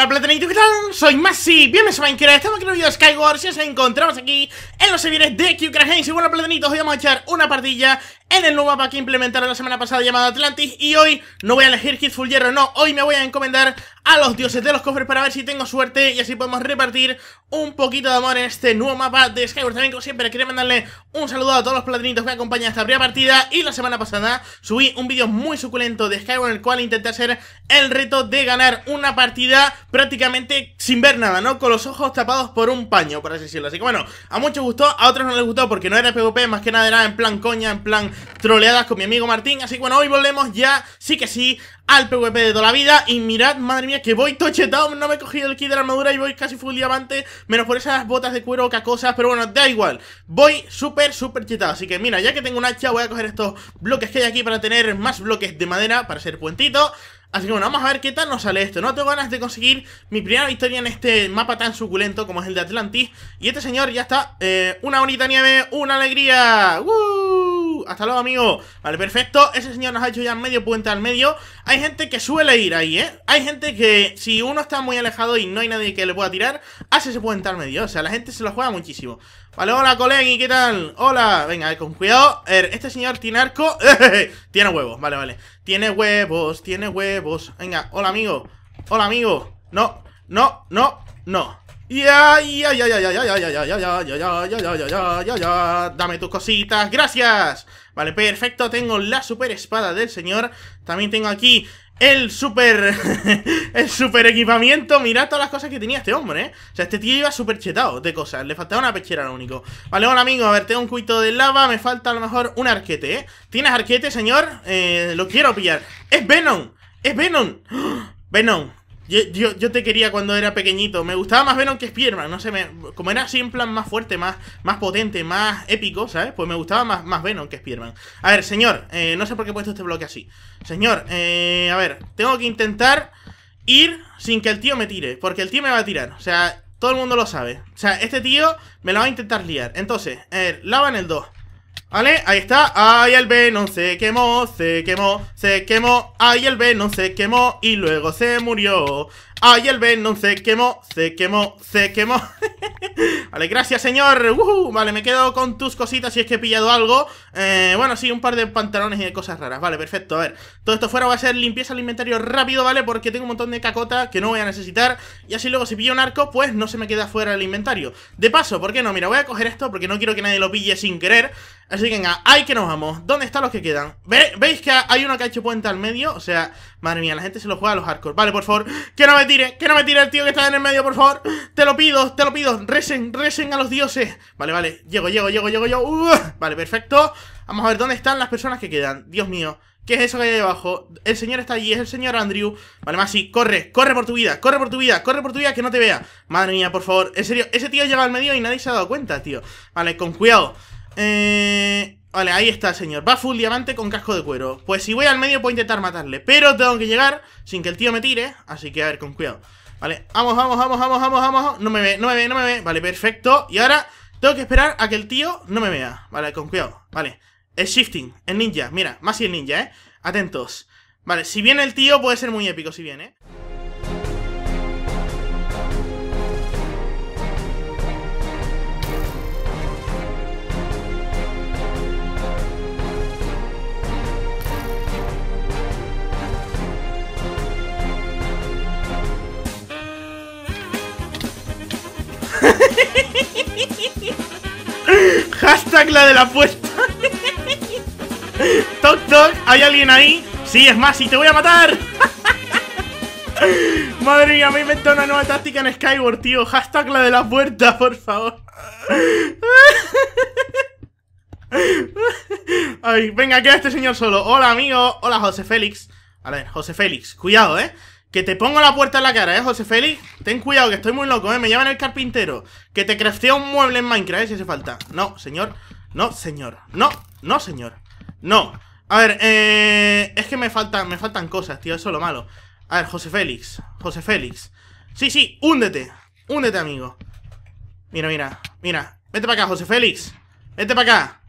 Hola Platanito, ¿qué tal? Soy Masi, bienvenidos a Minecraft, estamos aquí en un video de Skyward, si os encontramos aquí en los servidores de QCrash Y bueno Platanitos, hoy vamos a echar una partilla en el nuevo mapa que implementaron la semana pasada llamado Atlantis y hoy no voy a elegir Full Hierro, no, hoy me voy a encomendar a los dioses de los cofres para ver si tengo suerte y así podemos repartir un poquito de amor en este nuevo mapa de Skyward. También como siempre quería mandarle un saludo a todos los platinitos que acompañan esta primera partida y la semana pasada subí un vídeo muy suculento de Skyward en el cual intenté hacer el reto de ganar una partida prácticamente sin ver nada, ¿no? Con los ojos tapados por un paño, por así decirlo. Así que bueno, a muchos gustó, a otros no les gustó porque no era PvP, más que nada era en plan coña, en plan troleadas con mi amigo Martín. Así que bueno, hoy volvemos ya, sí que sí, al PvP de toda la vida Y mirad, madre mía, que voy tochetado No me he cogido el kit de la armadura y voy casi full diamante Menos por esas botas de cuero cosas, Pero bueno, da igual, voy súper, súper chetado Así que mira, ya que tengo un hacha Voy a coger estos bloques que hay aquí para tener más bloques de madera Para hacer puentito Así que bueno, vamos a ver qué tal nos sale esto No tengo ganas de conseguir mi primera victoria en este mapa tan suculento como es el de Atlantis Y este señor ya está, eh, una bonita nieve, una alegría ¡Uh! hasta luego, amigo. Vale, perfecto. Ese señor nos ha hecho ya medio puente al medio. Hay gente que suele ir ahí, ¿eh? Hay gente que, si uno está muy alejado y no hay nadie que le pueda tirar, hace ese puente al medio. O sea, la gente se lo juega muchísimo. Vale, hola, y ¿qué tal? Hola. Venga, con cuidado. este señor tiene arco. tiene huevos, vale, vale. Tiene huevos, tiene huevos. Venga, hola, amigo. Hola, amigo. No, no, no, no. Ya, ya, ya, ya, ya, ya, ya, ya, ya, ya, ya, ya, ya, ya, ya, Dame tus cositas, gracias. Vale, perfecto, tengo la super espada del señor. También tengo aquí el super... el super equipamiento. Mirad todas las cosas que tenía este hombre, ¿eh? O sea, este tío iba súper chetado de cosas. Le faltaba una pechera lo único. Vale, hola amigo, a ver, tengo un cuito de lava. Me falta a lo mejor un arquete, ¿eh? ¿Tienes arquete, señor? Eh, lo quiero pillar. ¡Es Venom! ¡Es Venom! ¡Oh! Venom, yo, yo, yo, te quería cuando era pequeñito. Me gustaba más Venom que spider No sé, como era así en plan más fuerte, más, más potente, más épico, ¿sabes? Pues me gustaba más, más Venom que spider A ver, señor, eh, no sé por qué he puesto este bloque así. Señor, eh, a ver, tengo que intentar ir sin que el tío me tire. Porque el tío me va a tirar. O sea, todo el mundo lo sabe. O sea, este tío me lo va a intentar liar. Entonces, eh, en el 2. ¿Vale? Ahí está. Ay, el Venom se quemó, se quemó, se quemó. Ay, el Venom se quemó y luego se murió. Ay, el Venom se quemó, se quemó, se quemó. vale, gracias, señor. Vale, me quedo con tus cositas si es que he pillado algo. Eh, bueno, sí, un par de pantalones y de cosas raras. Vale, perfecto. A ver, todo esto fuera va a ser limpieza al inventario rápido, ¿vale? Porque tengo un montón de cacota que no voy a necesitar. Y así luego si pillo un arco, pues no se me queda fuera el inventario. De paso, ¿por qué no? Mira, voy a coger esto porque no quiero que nadie lo pille sin querer. Así que venga, ¡ay que nos vamos! ¿Dónde están los que quedan? Eh. ¿Veis que hay uno que ha hecho puente al medio? O sea, madre mía, la gente se lo juega a los hardcore Vale, por favor, que no me tire, que no me tire el tío que está en el medio, por favor Te lo pido, te lo pido, recen, recen a los dioses Vale, vale, llego, llego, llego, llego, yo Vale, perfecto Vamos a ver dónde están las personas que quedan Dios mío, ¿Qué es eso que hay ahí abajo? El señor está allí, es el señor Andrew. Vale, más sí, corre, corre por tu vida, corre por tu vida, corre por tu vida, que no te vea. Madre mía, por favor, en serio, ese tío llega al medio y nadie se ha dado cuenta, tío. Vale, con cuidado. Eh, vale, ahí está, señor. Va full diamante con casco de cuero. Pues si voy al medio puedo intentar matarle. Pero tengo que llegar sin que el tío me tire. Así que a ver, con cuidado. Vale, vamos, vamos, vamos, vamos, vamos, vamos. No me ve, no me ve, no me ve. Vale, perfecto. Y ahora tengo que esperar a que el tío no me vea. Vale, con cuidado. Vale. El shifting, el ninja. Mira, más si el ninja, ¿eh? Atentos. Vale, si viene el tío puede ser muy épico si viene, ¿eh? la de la puerta. toc, toc, ¿hay alguien ahí? Sí, es más, y te voy a matar. Madre mía, me he una nueva táctica en Skyward, tío. Hashtag la de la puerta, por favor. venga, queda este señor solo. Hola, amigo. Hola, José Félix. A José Félix, cuidado, ¿eh? Que te pongo la puerta en la cara, ¿eh, José Félix? Ten cuidado, que estoy muy loco, ¿eh? Me llaman el carpintero. Que te craftea un mueble en Minecraft, ¿eh? Si hace falta. No, señor. No, señor. No, no, señor. No. A ver, eh... Es que me faltan, me faltan cosas, tío. Eso es lo malo. A ver, José Félix. José Félix. Sí, sí, húndete. Húndete, amigo. Mira, mira, mira. Vete para acá, José Félix. Vete para acá.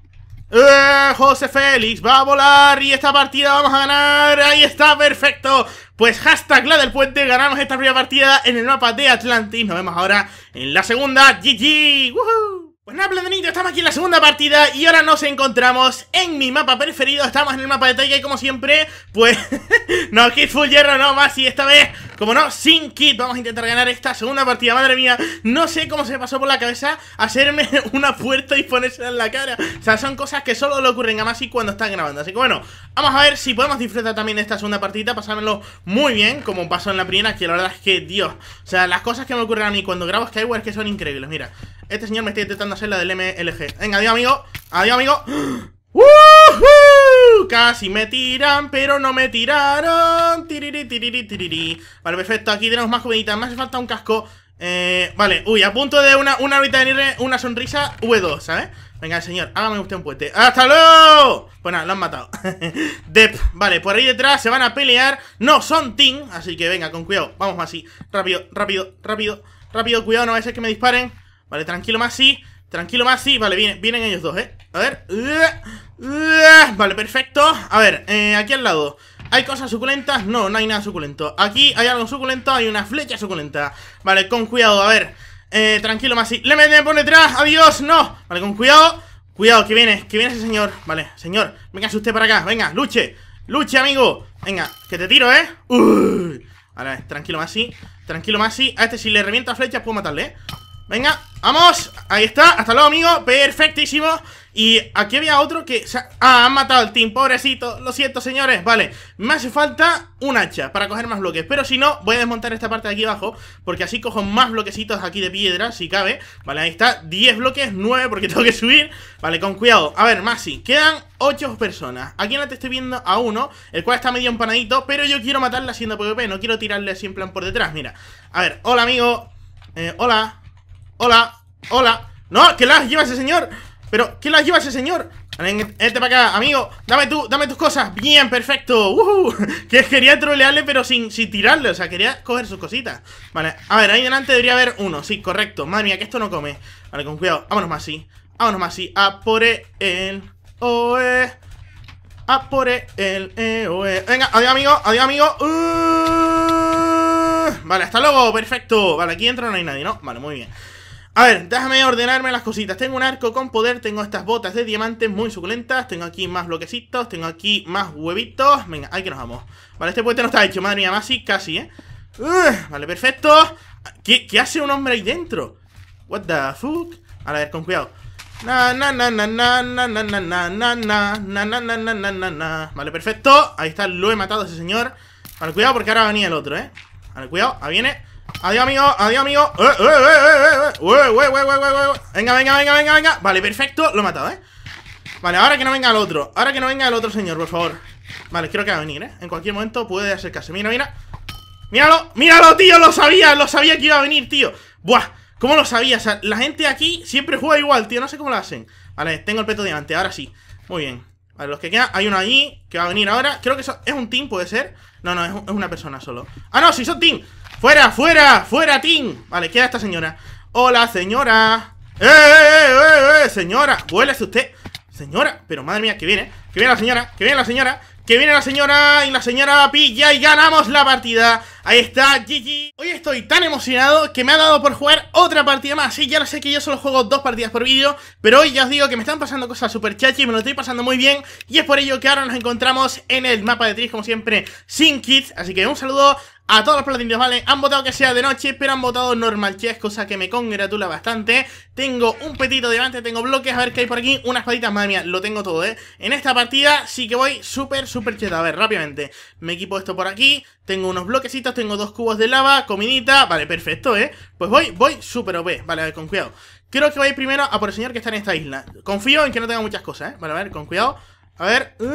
Eh, José Félix va a volar y esta partida vamos a ganar. Ahí está, perfecto. Pues hashtag la del puente, ganamos esta primera partida en el mapa de Atlantis. Nos vemos ahora en la segunda. GG. ¡Woohoo! Pues nada, estamos aquí en la segunda partida y ahora nos encontramos en mi mapa preferido, estamos en el mapa de Taiga y como siempre, pues... no, Kid Full Hierro no más y esta vez como no, sin kit vamos a intentar ganar esta segunda partida Madre mía, no sé cómo se pasó por la cabeza hacerme una puerta y ponérsela en la cara O sea, son cosas que solo le ocurren a Masi cuando están grabando Así que bueno, vamos a ver si podemos disfrutar también esta segunda partida Pasármelo muy bien, como pasó en la primera Que la verdad es que, Dios, o sea, las cosas que me ocurren a mí cuando grabo Skyward que son increíbles Mira, este señor me está intentando hacer la del MLG Venga, adiós amigo, adiós amigo Casi me tiran, pero no me tiraron. Tiriri, tiriri, tiriri. Vale, perfecto. Aquí tenemos más comidita. Me hace falta un casco. Eh, vale, uy, a punto de una, una de una sonrisa V2, ¿sabes? Venga, señor, hágame usted un puente. ¡Hasta luego! Pues nada, lo han matado. Dep, vale, por ahí detrás se van a pelear. No, son team, así que venga, con cuidado. Vamos así. Rápido, rápido, rápido, rápido. Cuidado, no va a ser que me disparen. Vale, tranquilo, más sí. Tranquilo Masi, vale, vienen, vienen ellos dos, ¿eh? A ver. Uh, uh, vale, perfecto. A ver, eh, aquí al lado. ¿Hay cosas suculentas? No, no hay nada suculento. Aquí hay algo suculento, hay una flecha suculenta. Vale, con cuidado, a ver. Eh, tranquilo, Masi. ¡Le meten por detrás! ¡Adiós! ¡No! Vale, con cuidado. Cuidado, que viene, que viene ese señor. Vale, señor, venga usted para acá. Venga, luche. Luche, amigo. Venga, que te tiro, ¿eh? Uy. ver, tranquilo, Masi. Tranquilo, Masi. A este si le revienta flechas puedo matarle, ¿eh? Venga, vamos Ahí está, hasta luego amigo, perfectísimo Y aquí había otro que... ha... Ah, han matado al team, pobrecito Lo siento señores, vale Me hace falta un hacha para coger más bloques Pero si no, voy a desmontar esta parte de aquí abajo Porque así cojo más bloquecitos aquí de piedra Si cabe, vale, ahí está 10 bloques, 9 porque tengo que subir Vale, con cuidado, a ver, Masi, quedan 8 personas, aquí en la te estoy viendo a uno El cual está medio empanadito Pero yo quiero matarle haciendo PvP, no quiero tirarle así en plan por detrás Mira, a ver, hola amigo eh, Hola Hola, hola. No, que las lleva ese señor. Pero, ¿qué las lleva ese señor? Este para acá, amigo. Dame, tú, dame tus cosas. Bien, perfecto. Que quería trolearle, pero sin, sin tirarle. O sea, quería coger sus cositas. Vale, a ver, ahí delante debería haber uno. Sí, correcto. Madre mía, que esto no come. Vale, con cuidado. Vámonos más así. Vámonos más así. A por el. Oe. A por el. E, Venga, adiós, amigo. Adiós, amigo. Uh. Vale, hasta luego. Perfecto. Vale, aquí entra no hay nadie, ¿no? Vale, muy bien. A ver, déjame ordenarme las cositas. Tengo un arco con poder, tengo estas botas de diamantes muy suculentas, tengo aquí más bloquecitos, tengo aquí más huevitos. Venga, ahí que nos vamos. Vale, este puente no está hecho, madre mía, más sí, casi, ¿eh? vale, perfecto. ¿Qué, hace un hombre ahí dentro? What the fuck? A ver, con cuidado. Na Vale, perfecto. Ahí está, lo he matado a ese señor. Vale, cuidado porque ahora venía el otro, ¿eh? Vale, cuidado, ahí viene. Adiós, amigo, adiós, amigo Venga, venga, venga, venga, venga Vale, perfecto, lo he matado, eh Vale, ahora que no venga el otro Ahora que no venga el otro señor, por favor Vale, creo que va a venir, eh En cualquier momento puede acercarse Mira, mira Míralo, míralo, tío Lo sabía, lo sabía que iba a venir, tío Buah, ¿cómo lo sabía? O sea, la gente aquí siempre juega igual, tío No sé cómo lo hacen Vale, tengo el peto diamante, ahora sí Muy bien Vale, los que quedan, hay uno allí que va a venir ahora Creo que es un team, puede ser No, no, es, una persona solo Ah, no, Si son team ¡Fuera, fuera, fuera, Tim! Vale, queda esta señora. Hola, señora. Eh, ¡Eh, eh, eh, eh, señora! ¡Huélese usted. Señora, pero madre mía, que viene. Que viene la señora, que viene la señora. Que viene la señora y la señora pilla y ganamos la partida Ahí está, Gigi Hoy estoy tan emocionado que me ha dado por jugar otra partida más Sí, ya lo sé que yo solo juego dos partidas por vídeo Pero hoy ya os digo que me están pasando cosas súper y Me lo estoy pasando muy bien Y es por ello que ahora nos encontramos en el mapa de Tris como siempre sin kids Así que un saludo a todos los platinos, ¿vale? Han votado que sea de noche, pero han votado normal, que es cosa que me congratula bastante. Tengo un petito delante, tengo bloques, a ver qué hay por aquí. Unas patitas, madre mía, lo tengo todo, ¿eh? En esta partida sí que voy súper, súper cheta. A ver, rápidamente, me equipo esto por aquí. Tengo unos bloquecitos, tengo dos cubos de lava, comidita. Vale, perfecto, ¿eh? Pues voy, voy súper OP. Vale, a ver, con cuidado. Creo que voy primero a por el señor que está en esta isla. Confío en que no tenga muchas cosas, ¿eh? Vale, a ver, con cuidado. A ver, uh,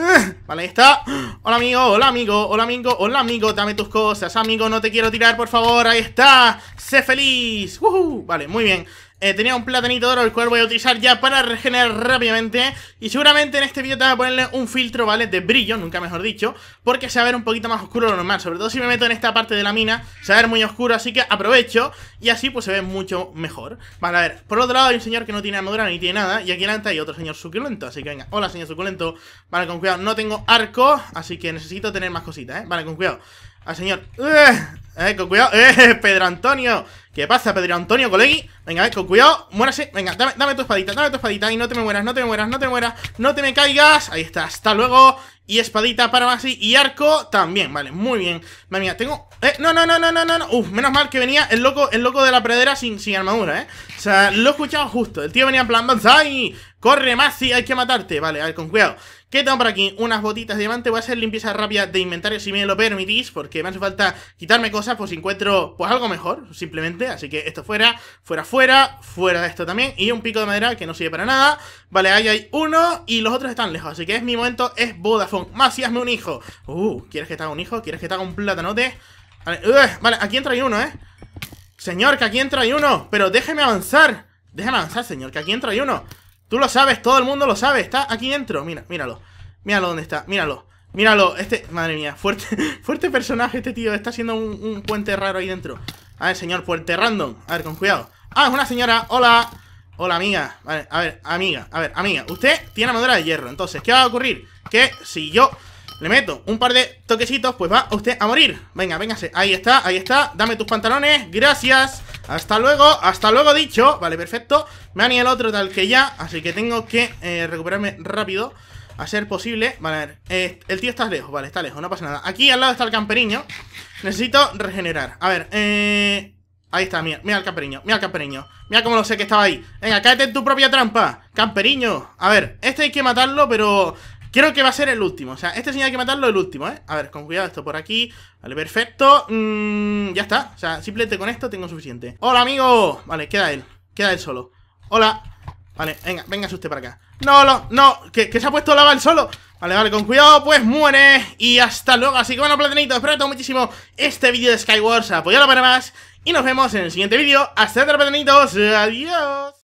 vale, ahí está Hola amigo, hola amigo, hola amigo, hola amigo Dame tus cosas, amigo, no te quiero tirar, por favor Ahí está, sé feliz Vale, muy bien eh, tenía un platanito de oro, el cual voy a utilizar ya para regenerar rápidamente. Y seguramente en este vídeo te voy a ponerle un filtro, ¿vale? De brillo, nunca mejor dicho, porque se va a ver un poquito más oscuro lo normal. Sobre todo si me meto en esta parte de la mina, se va a ver muy oscuro, así que aprovecho y así pues se ve mucho mejor. Vale, a ver, por otro lado hay un señor que no tiene armadura ni tiene nada, y aquí delante hay otro señor suculento, así que venga, hola señor suculento. Vale, con cuidado, no tengo arco, así que necesito tener más cositas, ¿eh? Vale, con cuidado al señor. Eh, ¡Eh! con cuidado. ¡Eh, Pedro Antonio! ¿Qué pasa, Pedro Antonio, colegui? Venga, eh, con cuidado. Muérase. Venga, dame, dame tu espadita, dame tu espadita. Y no te me mueras, no te me mueras, no te mueras. No te me caigas. Ahí está. Hasta luego. Y espadita para Masi, y arco también, vale, muy bien Madre tengo... Eh, no, no, no, no, no, no Uf, menos mal que venía el loco, el loco de la pradera sin, sin armadura, eh O sea, lo he escuchado justo El tío venía en plan, ¡Banzai! ¡Corre, Masi, ¡Hay que matarte! Vale, a ver, con cuidado ¿Qué tengo por aquí? Unas botitas de diamante. Voy a hacer limpieza rápida de inventario si me lo permitís, porque me hace falta quitarme cosas, pues encuentro pues algo mejor, simplemente. Así que esto fuera, fuera, fuera, fuera de esto también. Y un pico de madera que no sirve para nada. Vale, ahí hay uno y los otros están lejos. Así que es mi momento, es Vodafone. Más si hazme un hijo. Uh, ¿quieres que te haga un hijo? ¿Quieres que te haga un platanote? Vale, eh, vale aquí entra y uno, ¿eh? Señor, que aquí entra y uno. Pero déjeme avanzar. Déjeme avanzar, señor, que aquí entra y uno. Tú lo sabes, todo el mundo lo sabe. Está aquí dentro. Mira, míralo. Míralo dónde está. Míralo. Míralo. Este. Madre mía, fuerte, fuerte personaje este tío. Está haciendo un, puente raro ahí dentro. A ver, señor, puente random. A ver, con cuidado. Ah, es una señora. Hola. Hola, amiga. Vale, a ver, amiga. A ver, amiga. Usted tiene madera de hierro. Entonces, ¿qué va a ocurrir? Que si yo. Le meto un par de toquecitos, pues va usted a morir Venga, véngase, ahí está, ahí está Dame tus pantalones, gracias Hasta luego, hasta luego dicho Vale, perfecto, me han ido el otro tal que ya Así que tengo que eh, recuperarme rápido A ser posible Vale, a ver, eh, el tío está lejos, vale, está lejos No pasa nada, aquí al lado está el camperiño Necesito regenerar, a ver eh... Ahí está, mira, mira el camperiño, mira el camperiño Mira cómo lo sé que estaba ahí Venga, cáete en tu propia trampa Camperiño, a ver, este hay que matarlo Pero Creo que va a ser el último. O sea, este señor hay que matarlo el último, ¿eh? A ver, con cuidado, esto por aquí. Vale, perfecto. Mm, ya está. O sea, simplemente con esto tengo suficiente. ¡Hola, amigo! Vale, queda él. Queda él solo. ¡Hola! Vale, venga, venga usted para acá. ¡No, no, no! Que, se ha puesto lava el solo! Vale, vale, con cuidado, pues muere Y hasta luego, así que bueno, platanitos Espero que muchísimo este vídeo de Skywars Apoyalo para más, y nos vemos en el siguiente vídeo Hasta luego, platanitos, adiós